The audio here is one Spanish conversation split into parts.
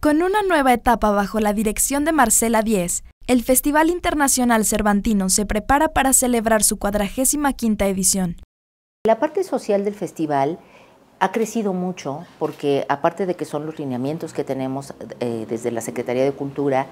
Con una nueva etapa bajo la dirección de Marcela Díez, el Festival Internacional Cervantino se prepara para celebrar su cuadragésima quinta edición. La parte social del festival ha crecido mucho porque aparte de que son los lineamientos que tenemos eh, desde la Secretaría de Cultura,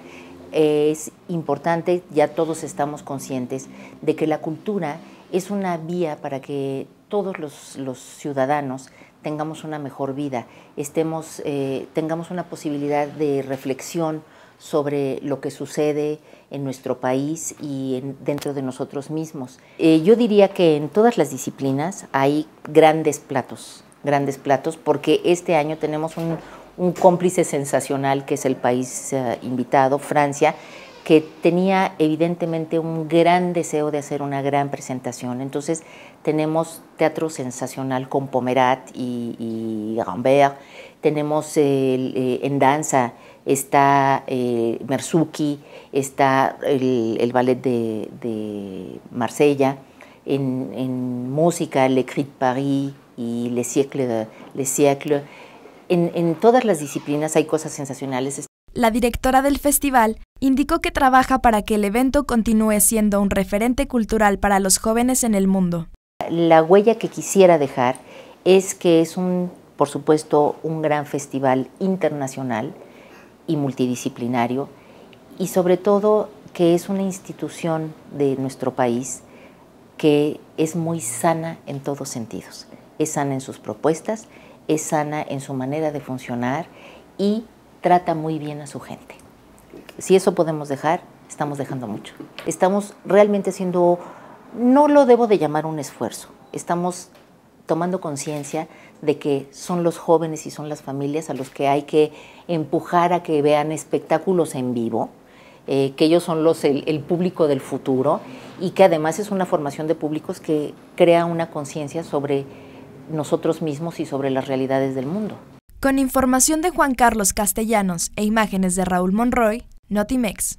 es importante, ya todos estamos conscientes, de que la cultura es una vía para que todos los, ciudadanos tengamos una mejor vida, estemos, eh, tengamos una posibilidad de reflexión sobre lo que sucede en nuestro país y dentro de nosotros mismos. Eh, yo diría que en todas las disciplinas hay grandes platos, grandes platos, porque este año tenemos un, cómplice sensacional que es el país eh, invitado, Francia, que tenía evidentemente un gran deseo de hacer una gran presentación. Entonces tenemos teatro sensacional con Pomerat y, Rambert, tenemos eh, en danza, está eh, está el, ballet de, Marsella, en, música Le Crit Paris y Le Siècle. Le Siècle. En, en todas las disciplinas hay cosas sensacionales. La directora del festival Indicó que trabaja para que el evento continúe siendo un referente cultural para los jóvenes en el mundo. La huella que quisiera dejar es que es un, por supuesto, un gran festival internacional y multidisciplinario y sobre todo que es una institución de nuestro país que es muy sana en todos sentidos. Es sana en sus propuestas, es sana en su manera de funcionar y trata muy bien a su gente. Si eso podemos dejar, estamos dejando mucho. Estamos realmente haciendo, no lo debo de llamar un esfuerzo, estamos tomando conciencia de que son los jóvenes y son las familias a los que hay que empujar a que vean espectáculos en vivo, eh, que ellos son los, el, público del futuro y que además es una formación de públicos que crea una conciencia sobre nosotros mismos y sobre las realidades del mundo. Con información de Juan Carlos Castellanos e imágenes de Raúl Monroy, Notimex.